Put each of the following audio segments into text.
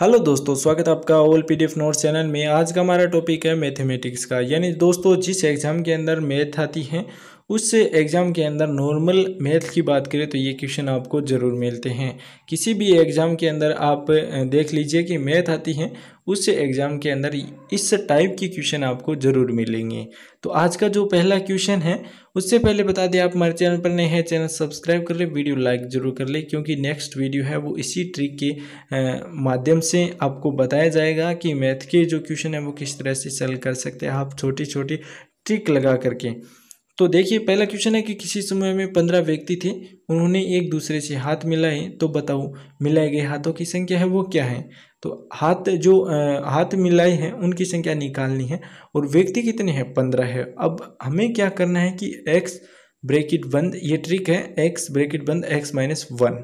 hello दोस्तों स्वागत है आपका all P D F note channel में आज का हमारा टॉपिक है मैथमेटिक्स का यानी दोस्तों जिस एग्ज़ाम के अंदर मैथ आती है उस एग्ज़ाम के अंदर नॉर्मल मैथ की बात करें तो ये क्वेश्चन आपको ज़रूर मिलते हैं किसी भी एग्ज़ाम के अंदर आप देख लीजिए कि मैथ आती है उस एग्ज़ाम के अंदर इस टाइप के क्वेश्चन आपको ज़रूर मिलेंगे तो आज का जो पहला क्वेश्चन है उससे पहले बता दें आप हमारे चैनल पर नए हैं चैनल सब्सक्राइब कर लें वीडियो लाइक ज़रूर कर लें क्योंकि नेक्स्ट वीडियो है वो इसी ट्रिक के माध्यम से आपको बताया जाएगा कि मैथ के जो क्वेश्चन है वो किस तरह से सेल कर सकते हैं आप छोटी छोटी ट्रिक लगा करके तो देखिए पहला क्वेश्चन है कि किसी समय में पंद्रह व्यक्ति थे उन्होंने एक दूसरे से हाथ मिलाए तो बताओ मिलाए गए हाथों की संख्या है वो क्या है तो हाथ जो आ, हाथ मिलाए हैं उनकी संख्या निकालनी है और व्यक्ति कितने हैं पंद्रह है अब हमें क्या करना है कि एक्स ब्रेकिट बंद ये ट्रिक है एक्स ब्रेकिट बंद एक्स माइनस वन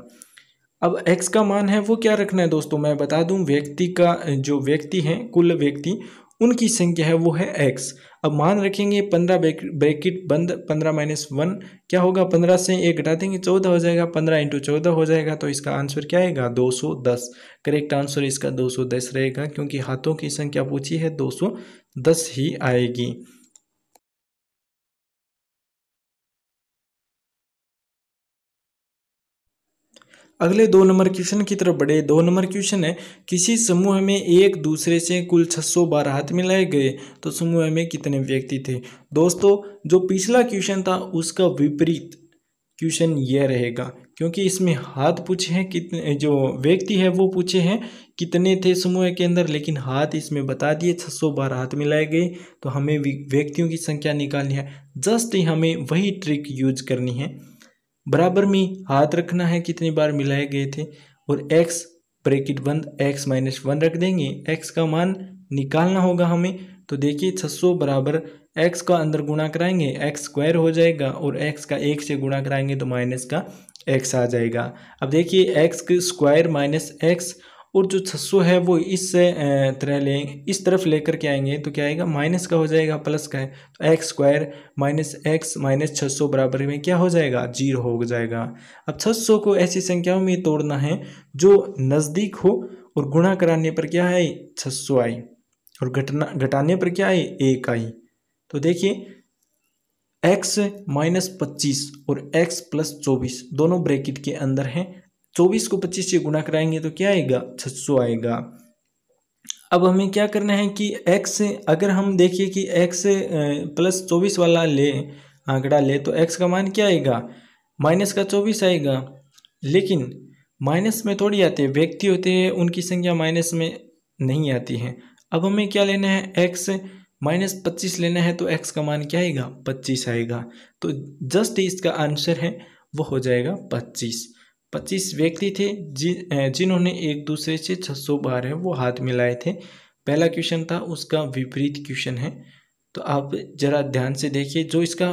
अब x का मान है वो क्या रखना है दोस्तों मैं बता दूं व्यक्ति का जो व्यक्ति हैं कुल व्यक्ति उनकी संख्या है वो है एक्स अब मान रखेंगे पंद्रह ब्रैकेट बंद पंद्रह माइनस वन क्या होगा पंद्रह से एक घटा देंगे चौदह हो जाएगा पंद्रह इंटू चौदह हो जाएगा तो इसका आंसर क्या आएगा दो सौ दस करेक्ट आंसर इसका दो सौ दस रहेगा क्योंकि हाथों की संख्या पूछी है दो सौ दस ही आएगी अगले दो नंबर क्वेश्चन की तरफ बढ़े दो नंबर क्वेश्चन है किसी समूह में एक दूसरे से कुल 612 हाथ मिलाए गए तो समूह में कितने व्यक्ति थे दोस्तों जो पिछला क्वेश्चन था उसका विपरीत क्वेश्चन यह रहेगा क्योंकि इसमें हाथ पूछे हैं कितने जो व्यक्ति है वो पूछे हैं कितने थे समूह के अंदर लेकिन हाथ इसमें बता दिए 612 हाथ मिलाए गए तो हमें व्यक्तियों की संख्या निकालनी है जस्ट ही हमें वही ट्रिक यूज करनी है बराबर में हाथ रखना है कितनी बार मिलाए गए थे और एक्स ब्रेकिट बंद एक्स माइनस वन रख देंगे एक्स का मान निकालना होगा हमें तो देखिए सौ बराबर एक्स का अंदर गुणा कराएंगे एक्स स्क्वायर हो जाएगा और एक्स का एक से गुणा कराएंगे तो माइनस का एक्स आ जाएगा अब देखिए एक्स स्क्वायर माइनस एक्स और जो छस्सो है वो इस तरह ले इस तरफ लेकर के आएंगे तो क्या आएगा माइनस का हो जाएगा प्लस का है तो x square minus x minus छः सौ बराबर में क्या हो जाएगा जीरो हो जाएगा अब छः सौ को ऐसी संख्याओं में तोड़ना है जो नज़दीक हो और गुणा कराने पर क्या है छः सौ आई और घटना घटाने पर क्या आए एक आई तो देखिए एक्स माइनस पच्चीस और एक्स प्लस चौबीस दोनों ब्रैकेट के अंदर हैं चौबीस को पच्चीस से गुना कराएंगे तो क्या आएगा छः आएगा अब हमें क्या करना है कि x अगर हम देखिए कि x प्लस चौबीस वाला ले आंकड़ा ले तो x का मान क्या आएगा माइनस का चौबीस आएगा लेकिन माइनस में थोड़ी आते हैं व्यक्ति होते हैं उनकी संख्या माइनस में नहीं आती है अब हमें क्या लेना है x माइनस पच्चीस लेना है तो x का मान क्या आएगा पच्चीस आएगा तो जस्ट इसका आंसर है वो हो जाएगा पच्चीस पच्चीस व्यक्ति थे जिन जिन्होंने एक दूसरे से छः सौ बार है वो हाथ मिलाए थे पहला क्वेश्चन था उसका विपरीत क्वेश्चन है तो आप ज़रा ध्यान से देखिए जो इसका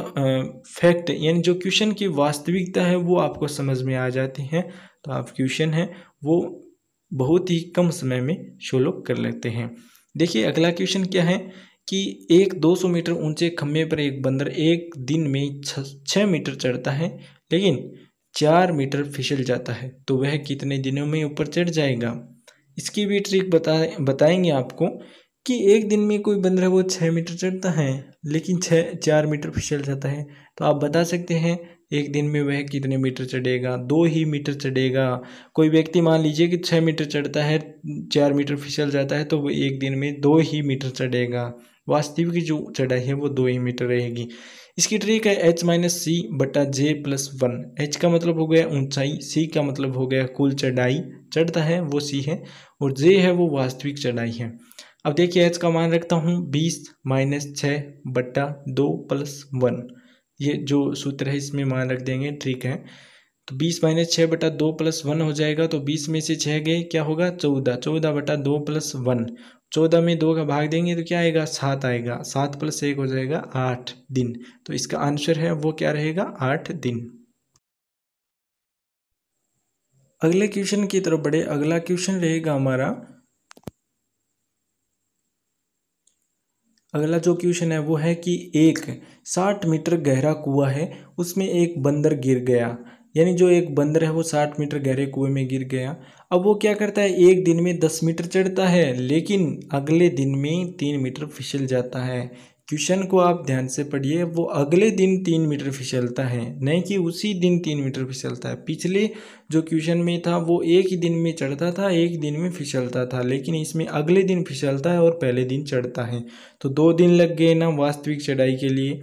फैक्ट यानी जो क्वेश्चन की वास्तविकता है वो आपको समझ में आ जाती है तो आप क्वेश्चन है वो बहुत ही कम समय में सोल्व कर लेते हैं देखिए अगला क्वेश्चन क्या है कि एक 200 मीटर ऊंचे खम्भे पर एक बंदर एक दिन में छः मीटर चढ़ता है लेकिन चार मीटर फिसल जाता है तो वह कितने दिनों में ऊपर चढ़ जाएगा इसकी भी ट्रिक बता बताएंगे आपको कि एक दिन में कोई बंदर वो छः मीटर चढ़ता है लेकिन छः चार मीटर फिसल जाता है तो आप बता सकते हैं एक दिन में वह कितने मीटर चढ़ेगा दो ही मीटर चढ़ेगा कोई व्यक्ति मान लीजिए कि छः मीटर चढ़ता है चार मीटर फिसल जाता है तो वह एक दिन में दो ही मीटर चढ़ेगा वास्तविक जो चढ़ाई है वो दो ही मीटर रहेगी इसकी ट्रिक है एच माइनस सी बटा जे प्लस वन एच का मतलब हो गया ऊंचाई सी का मतलब हो गया कुल चढ़ाई चढ़ता है वो सी है और जे है वो वास्तविक चढ़ाई है अब देखिए एच का मान रखता हूँ बीस माइनस छः बट्टा दो प्लस वन ये जो सूत्र है इसमें मान रख देंगे ट्रिक है तो बीस माइनस छः बटा दो प्लस वन हो जाएगा तो बीस में से छः गए क्या होगा चौदह चौदह बटा दो प्लस वन चौदह में दो का भाग देंगे तो क्या आएगा सात आएगा सात प्लस एक हो जाएगा आठ दिन तो इसका आंसर है वो क्या रहेगा आठ दिन अगले क्वेश्चन की तरफ बढ़े अगला क्वेश्चन रहेगा हमारा अगला जो क्वेश्चन है वो है कि एक साठ मीटर गहरा कुआ है उसमें एक बंदर गिर गया यानी जो एक बंदर है वो साठ मीटर गहरे कुएं में गिर गया अब वो क्या करता है एक दिन में दस मीटर चढ़ता है लेकिन अगले दिन में तीन मीटर फिसल जाता है क्वेश्चन को आप ध्यान से पढ़िए वो अगले दिन तीन मीटर फिसलता है नहीं कि उसी दिन तीन मीटर फिसलता है पिछले जो क्वेश्चन में था वो एक ही दिन में चढ़ता था एक दिन में फिसलता था लेकिन इसमें अगले दिन फिसलता है और पहले दिन चढ़ता है तो दो दिन लग गए ना वास्तविक चढ़ाई के लिए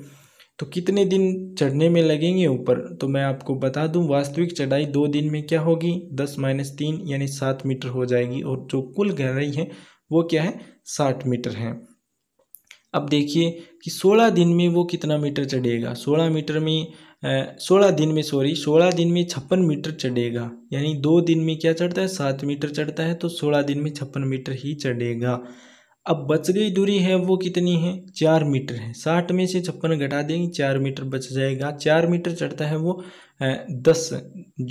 तो कितने दिन चढ़ने में लगेंगे ऊपर तो मैं आपको बता दूं वास्तविक चढ़ाई दो दिन में क्या होगी दस माइनस तीन यानी सात मीटर हो जाएगी और जो कुल गहराई है वो क्या है साठ मीटर है अब देखिए कि सोलह दिन में वो कितना मीटर चढ़ेगा सोलह मीटर में सोलह दिन में सॉरी सोलह दिन में छप्पन मीटर चढ़ेगा यानी दो दिन में क्या चढ़ता है सात मीटर चढ़ता है तो सोलह दिन में छप्पन मीटर ही चढ़ेगा अब बच गई दूरी है वो कितनी है चार मीटर है साठ में से छप्पन घटा देंगे चार मीटर बच जाएगा चार मीटर चढ़ता है वो दस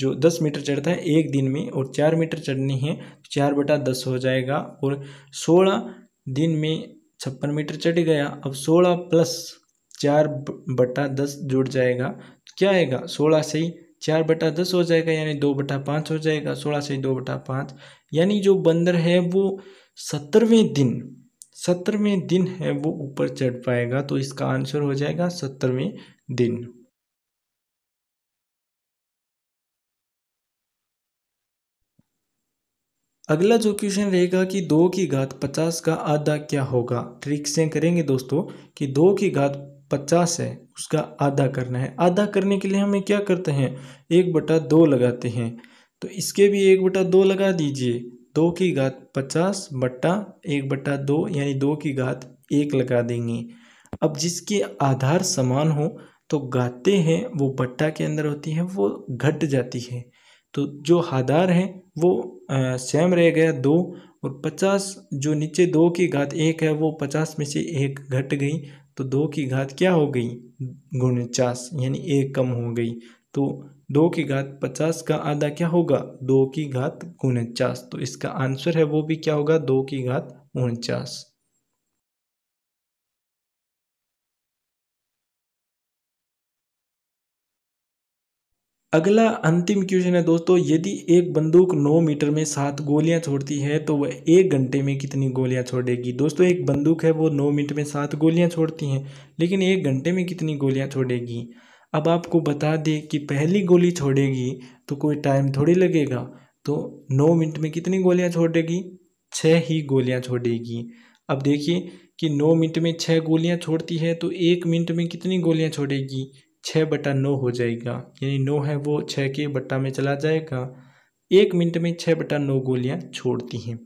जो दस मीटर चढ़ता है एक दिन में और चार मीटर चढ़नी है तो चार बटा दस हो जाएगा और सोलह दिन में छप्पन मीटर चढ़ गया अब सोलह प्लस चार बटा दस जुड़ जाएगा तो क्या आएगा सोलह से ही चार बटा दस हो जाएगा यानी दो बटा पाँच हो जाएगा सोलह से ही दो बटा पाँच यानी जो बंदर है वो सत्तरवें दिन सत्रहवें दिन है वो ऊपर चढ़ पाएगा तो इसका आंसर हो जाएगा सत्रहवें दिन अगला जो क्वेश्चन रहेगा कि दो की घात पचास का आधा क्या होगा ट्रिक से करेंगे दोस्तों कि दो की घात पचास है उसका आधा करना है आधा करने के लिए हमें क्या करते हैं एक बटा दो लगाते हैं तो इसके भी एक बटा दो लगा दीजिए दो की घात पचास बट्टा एक बट्टा दो यानी दो की घात एक लगा देंगे अब जिसके आधार समान हो तो गाते हैं वो बट्टा के अंदर होती हैं वो घट जाती है तो जो आधार है वो सेम रह गया दो और पचास जो नीचे दो की घात एक है वो पचास में से एक घट गई तो दो की घात क्या हो गई गुणचास यानी एक कम हो गई तो दो की घात पचास का आधा क्या होगा दो की घात उनचास तो इसका आंसर है वो भी क्या होगा दो की घात उनचास अगला अंतिम क्वेश्चन है दोस्तों यदि एक बंदूक 9 मीटर में सात गोलियां छोड़ती है तो वह एक घंटे में कितनी गोलियां छोड़ेगी दोस्तों एक बंदूक है वो 9 मीटर में सात गोलियां छोड़ती हैं लेकिन एक घंटे में कितनी गोलियां छोड़ेगी अब आपको बता दें कि पहली गोली छोड़ेगी तो कोई टाइम थोड़ी लगेगा तो नौ मिनट में कितनी गोलियां छोड़ेगी छः ही गोलियां छोड़ेगी अब देखिए कि नौ मिनट में छः गोलियां छोड़ती है तो एक मिनट में कितनी गोलियां छोड़ेगी छः बटा नौ हो जाएगा यानी नौ है वो छः के बट्टा में चला जाएगा एक मिनट में छः बटा नौ गोलियाँ छोड़ती हैं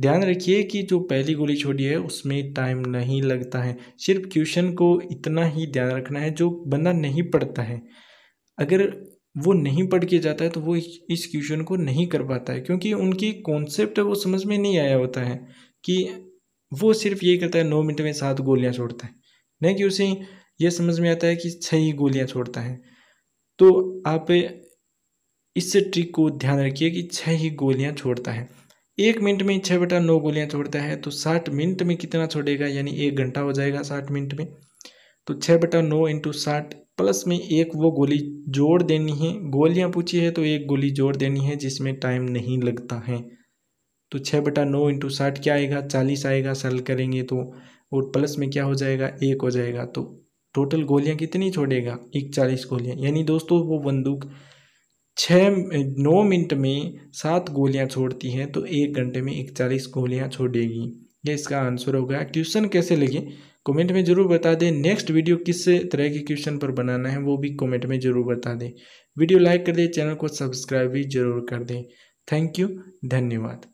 ध्यान रखिए कि जो पहली गोली छोड़ी है उसमें टाइम नहीं लगता है सिर्फ क्वेश्चन को इतना ही ध्यान रखना है जो बंदा नहीं पढ़ता है अगर वो नहीं पढ़ के जाता है तो वो इस क्वेश्चन को नहीं कर पाता है क्योंकि उनकी कॉन्सेप्ट वो समझ में नहीं आया होता है कि वो सिर्फ ये करता है नौ मिनट में सात गोलियाँ छोड़ता है न कि उसे ये समझ में आता है कि छः ही गोलियाँ छोड़ता है तो आप इस ट्रिक को ध्यान रखिए कि छः ही गोलियाँ छोड़ता है एक मिनट में छः बटा नौ गोलियाँ छोड़ता है तो साठ मिनट में कितना छोड़ेगा यानी एक घंटा हो जाएगा साठ मिनट में तो छः बटा नौ इंटू साठ प्लस में एक वो गोली जोड़ देनी है गोलियाँ पूछी है तो एक गोली जोड़ देनी है जिसमें टाइम नहीं लगता है तो छः बटा नौ इंटू साठ क्या आएगा चालीस आएगा सल करेंगे तो और प्लस में क्या हो जाएगा एक हो जाएगा तो टोटल गोलियाँ कितनी छोड़ेगा एक चालीस गोलियाँ यानी दोस्तों वो बंदूक छः नौ मिनट में सात गोलियाँ छोड़ती हैं तो एक घंटे में इकतालीस गोलियाँ छोड़ेगी ये इसका आंसर होगा क्वेश्चन कैसे लगे कमेंट में ज़रूर बता दें नेक्स्ट वीडियो किस तरह के क्वेश्चन पर बनाना है वो भी कमेंट में ज़रूर बता दें वीडियो लाइक कर दें चैनल को सब्सक्राइब भी जरूर कर दें थैंक यू धन्यवाद